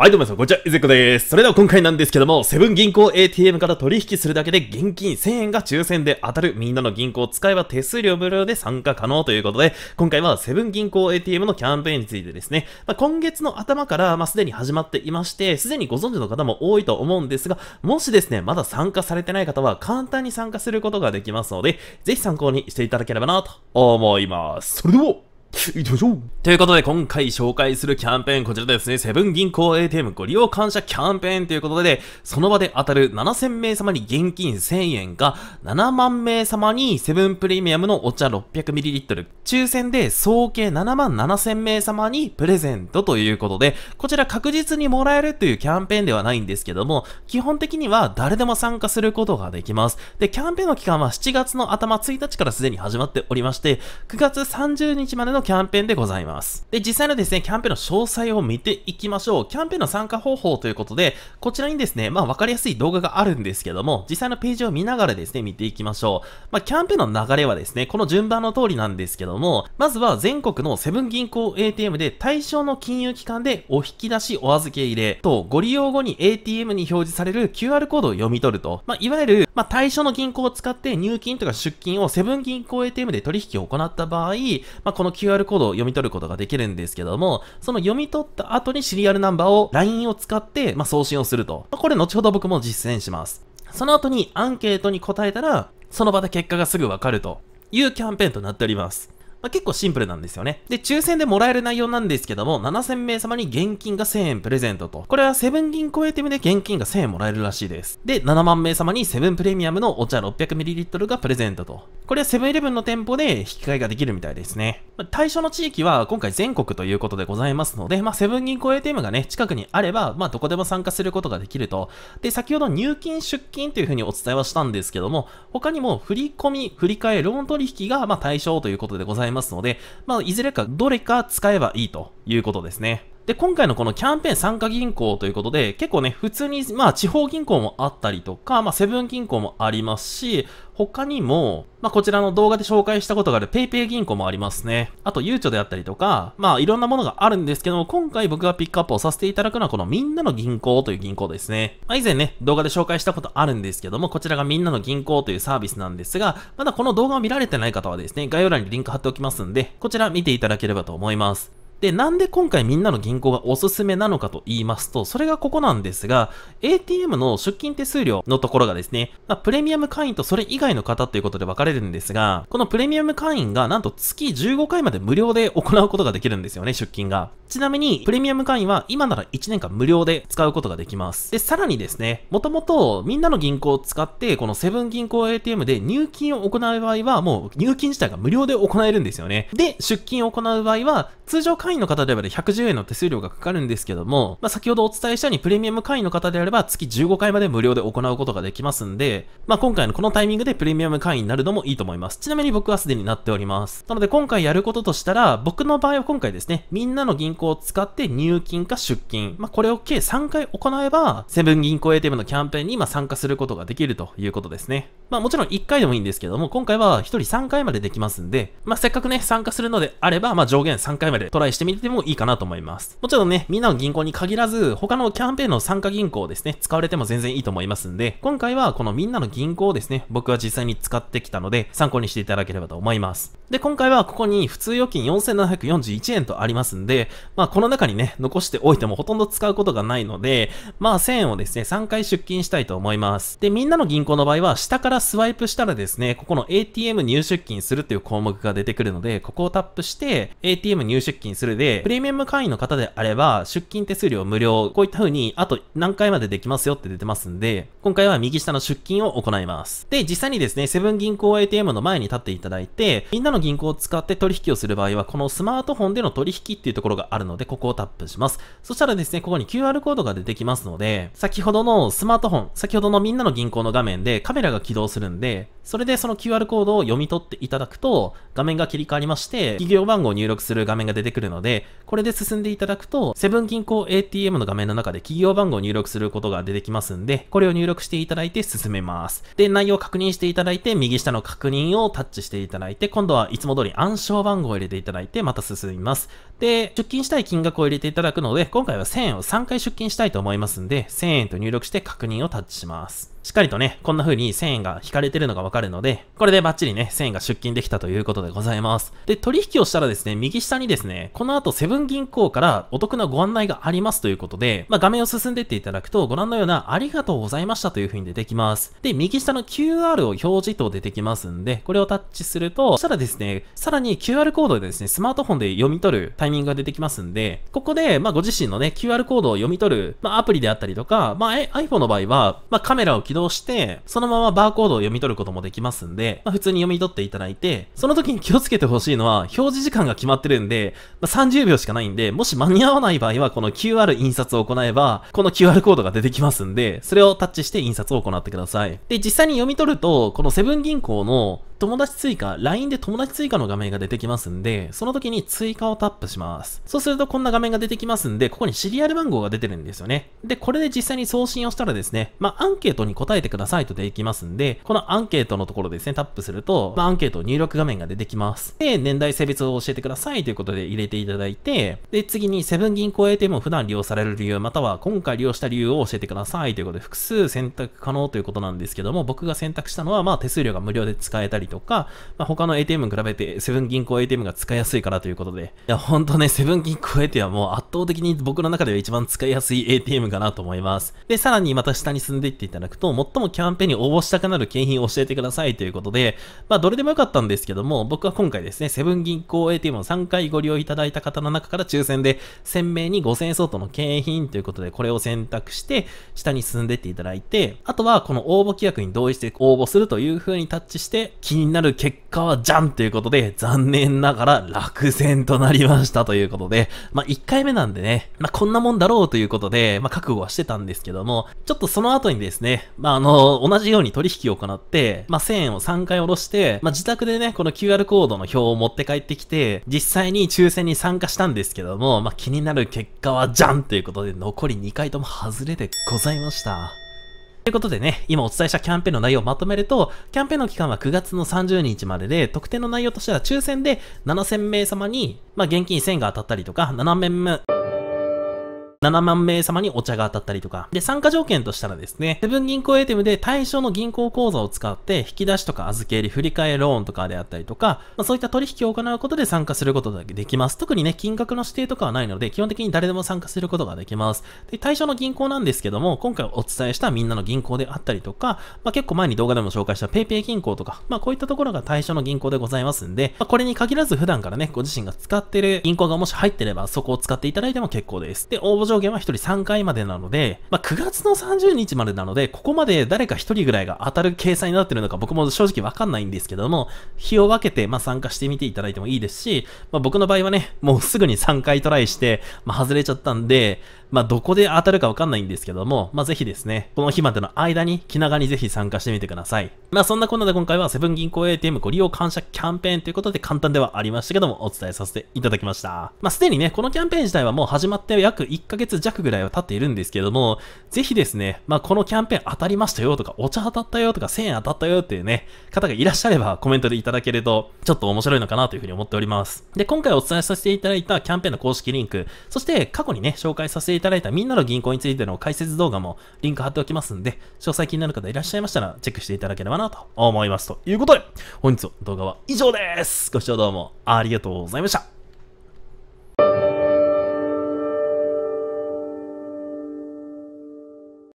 はいどうも皆さん、こんにちは、ゆずこです。それでは今回なんですけども、セブン銀行 ATM から取引するだけで現金1000円が抽選で当たるみんなの銀行を使えば手数料無料で参加可能ということで、今回はセブン銀行 ATM のキャンペーンについてですね、まあ、今月の頭から、まあ、すでに始まっていまして、すでにご存知の方も多いと思うんですが、もしですね、まだ参加されてない方は簡単に参加することができますので、ぜひ参考にしていただければなと思います。それでは行きましょうということで今回紹介するキャンペーンこちらですねセブン銀行 ATM ご利用感謝キャンペーンということでその場で当たる7000名様に現金1000円が7万名様にセブンプレミアムのお茶 600ml 抽選で総計7万7000名様にプレゼントということでこちら確実にもらえるというキャンペーンではないんですけども基本的には誰でも参加することができますでキャンペーンの期間は7月の頭1日からすでに始まっておりまして9月30日までののキャンペーンでございます。で、実際のですね、キャンペーンの詳細を見ていきましょう。キャンペーンの参加方法ということで、こちらにですね、まあ分かりやすい動画があるんですけども、実際のページを見ながらですね、見ていきましょう。まあ、キャンペーンの流れはですね、この順番の通りなんですけども、まずは全国のセブン銀行 ATM で対象の金融機関でお引き出しお預け入れと、ご利用後に ATM に表示される QR コードを読み取ると、まあ、いわゆる、まあ、対象の銀行を使って入金とか出金をセブン銀行 ATM で取引を行った場合、まあ、この QR QR コードを読み取ることができるんですけども、その読み取った後にシリアルナンバーを LINE を使って、まあ、送信をすると。これ後ほど僕も実践します。その後にアンケートに答えたら、その場で結果がすぐわかるというキャンペーンとなっております。まあ、結構シンプルなんですよね。で、抽選でもらえる内容なんですけども、7000名様に現金が1000円プレゼントと、これはセブン銀行 a テ m ムで現金が1000円もらえるらしいです。で、7万名様にセブンプレミアムのお茶 600ml がプレゼントと、これはセブンイレブンの店舗で引き換えができるみたいですね。まあ、対象の地域は今回全国ということでございますので、まあ、セブン銀行 a テ m ムがね、近くにあれば、まあ、どこでも参加することができると。で、先ほど入金出金というふうにお伝えはしたんですけども、他にも振り込み、振り替え、ローン取引がま対象ということでございます。ますので、まあ、いずれかどれか使えばいいということですね。で、今回のこのキャンペーン参加銀行ということで、結構ね、普通に、まあ、地方銀行もあったりとか、まあ、セブン銀行もありますし、他にも、まあ、こちらの動画で紹介したことがある PayPay 銀行もありますね。あと、ゆうちょであったりとか、まあ、いろんなものがあるんですけども、今回僕がピックアップをさせていただくのは、このみんなの銀行という銀行ですね。まあ、以前ね、動画で紹介したことあるんですけども、こちらがみんなの銀行というサービスなんですが、まだこの動画を見られてない方はですね、概要欄にリンク貼っておきますんで、こちら見ていただければと思います。で、なんで今回みんなの銀行がおすすめなのかと言いますと、それがここなんですが、ATM の出金手数料のところがですね、まあ、プレミアム会員とそれ以外の方ということで分かれるんですが、このプレミアム会員がなんと月15回まで無料で行うことができるんですよね、出金が。ちなみに、プレミアム会員は今なら1年間無料で使うことができます。で、さらにですね、もともとみんなの銀行を使って、このセブン銀行 ATM で入金を行う場合は、もう入金自体が無料で行えるんですよね。で、出金を行う場合は、通常会員会員の方であれば110円の手数料がかかるんですけども、まあ、先ほどお伝えしたようにプレミアム会員の方であれば月15回まで無料で行うことができますんで、まあ、今回のこのタイミングでプレミアム会員になるのもいいと思います。ちなみに僕はすでになっております。なので今回やることとしたら、僕の場合は今回ですね、みんなの銀行を使って入金か出金、まあ、これを計3回行えば、セブン銀行 ATM のキャンペーンに今参加することができるということですね。まあもちろん1回でもいいんですけども、今回は1人3回までできますんで、まあせっかくね、参加するのであれば、まあ上限3回までトライしてしてみてもいいかなと思います。もちろんね、みんなの銀行に限らず、他のキャンペーンの参加銀行ですね、使われても全然いいと思いますんで、今回はこのみんなの銀行をですね、僕は実際に使ってきたので、参考にしていただければと思います。で、今回はここに普通預金4741円とありますんで、まあこの中にね、残しておいてもほとんど使うことがないので、まあ1000円をですね、3回出金したいと思います。で、みんなの銀行の場合は、下からスワイプしたらですね、ここの ATM 入出金するっていう項目が出てくるので、ここをタップして、ATM 入出金するルで、プレミアム会員の方であれば、出勤手数料無料、こういった風に、あと何回までできますよって出てますんで、今回は右下の出勤を行います。で、実際にですね、セブン銀行 ATM の前に立っていただいて、みんなの銀行を使って取引をする場合は、このスマートフォンでの取引っていうところがあるので、ここをタップします。そしたらですね、ここに QR コードが出てきますので、先ほどのスマートフォン、先ほどのみんなの銀行の画面でカメラが起動するんで、それでその QR コードを読み取っていただくと、画面が切り替わりまして、企業番号を入力する画面が出てくるので、これで進んでいただくと、セブン銀行 ATM の画面の中で企業番号を入力することが出てきますんで、これを入力していただいて進めます。で、内容を確認していただいて、右下の確認をタッチしていただいて、今度はいつも通り暗証番号を入れていただいて、また進みます。で、出金したい金額を入れていただくので、今回は1000円を3回出金したいと思いますんで、1000円と入力して確認をタッチします。しっかりとね、こんな風に1000円が引かれてるのがわかるので、これでバッチリね、1000円が出金できたということでございます。で、取引をしたらですね、右下にですね、この後セブン銀行からお得なご案内がありますということで、まあ、画面を進んでいっていただくと、ご覧のようなありがとうございましたという風に出てきます。で、右下の QR を表示と出てきますんで、これをタッチすると、そしたらですね、さらに QR コードでですね、スマートフォンで読み取るタイイミングが出てきますんで、ここで、まあ、ご自身のね、QR コードを読み取る、まあ、アプリであったりとか、まあ、iPhone の場合は、まあ、カメラを起動して、そのままバーコードを読み取ることもできますんで、まあ、普通に読み取っていただいて、その時に気をつけてほしいのは、表示時間が決まってるんで、まあ、30秒しかないんで、もし間に合わない場合は、この QR 印刷を行えば、この QR コードが出てきますんで、それをタッチして印刷を行ってください。で、実際に読み取ると、このセブン銀行の友達追加、LINE で友達追加の画面が出てきますんで、その時に追加をタップします。そうするとこんな画面が出てきますんで、ここにシリアル番号が出てるんですよね。で、これで実際に送信をしたらですね、まあ、アンケートに答えてくださいとできますんで、このアンケートのところですね、タップすると、まあ、アンケート入力画面が出てきます。で、年代性別を教えてくださいということで入れていただいて、で、次にセブン銀行 ATM を普段利用される理由、または今回利用した理由を教えてくださいということで、複数選択可能ということなんですけども、僕が選択したのは、まあ、手数料が無料で使えたりとか、まあ、他の ATM に比べてセブン銀行 ATM が使いやすいからということで、いや、ほんとね、セブン銀行 ATM はもう圧倒的に僕の中では一番使いやすい ATM かなと思います。で、さらにまた下に進んでいっていただくと、最もキャンペーンに応募したくなる景品を教えてくださいということで、まあ、どれでもよかったんですけども、僕は今回ですね、セブン銀行 ATM を3回ご利用いただいた方の中から抽選で1000名に5000円相当の景品ということで、これを選択して、下に進んでいっていただいて、あとはこの応募規約に同意して応募するという風にタッチして、記入になる結果はじゃんということで、残念ながら落選となりましたということで、まあ、1回目なんでね、まあ、こんなもんだろうということで、まあ、覚悟はしてたんですけども、ちょっとその後にですね、まあ、あの、同じように取引を行って、まあ、1000円を3回下ろして、まあ、自宅でね、この QR コードの表を持って帰ってきて、実際に抽選に参加したんですけども、まあ、気になる結果はじゃんということで、残り2回とも外れでございました。ということでね、今お伝えしたキャンペーンの内容をまとめると、キャンペーンの期間は9月の30日までで、特典の内容としては抽選で7000名様に、まあ、現金1000が当たったりとか、7面目、7万名様にお茶が当たったりとか。で、参加条件としたらですね、セブン銀行 ATM で対象の銀行口座を使って引き出しとか預け入り、振り替えローンとかであったりとか、まあ、そういった取引を行うことで参加することができます。特にね、金額の指定とかはないので、基本的に誰でも参加することができます。で、対象の銀行なんですけども、今回お伝えしたみんなの銀行であったりとか、まあ、結構前に動画でも紹介した PayPay 銀行とか、まあ、こういったところが対象の銀行でございますんで、まあ、これに限らず普段からね、ご自身が使ってる銀行がもし入ってれば、そこを使っていただいても結構です。で、応募上限は1人3回までなので、まあ、9月の30日までなので、ここまで誰か1人ぐらいが当たる計算になってるのか僕も正直わかんないんですけども、日を分けて、まあ、参加してみていただいてもいいですし、まあ、僕の場合はね、もうすぐに3回トライして、まあ、外れちゃったんで、まあ、どこで当たるかわかんないんですけども、まあ、ぜひですね、この日までの間に気長にぜひ参加してみてください。まあ、そんなこんなで今回はセブン銀行 ATM ご利用感謝キャンペーンということで簡単ではありましたけども、お伝えさせていただきました。まあ、すでにね、このキャンペーン自体はもう始まって約1ヶ月弱ぐらいは経っているんですけども、ぜひですね、まあ、このキャンペーン当たりましたよとか、お茶当たったよとか、1000円当たったよっていうね、方がいらっしゃればコメントでいただけると、ちょっと面白いのかなというふうに思っております。で、今回お伝えさせていただいたキャンペーンの公式リンク、そして過去にね、紹介させていただいたみんなの銀行についての解説動画もリンク貼っておきますんで、詳細気になる方いらっしゃいましたらチェックしていただければなと思います。ということで、本日の動画は以上です。ご視聴どうもありがとうございました。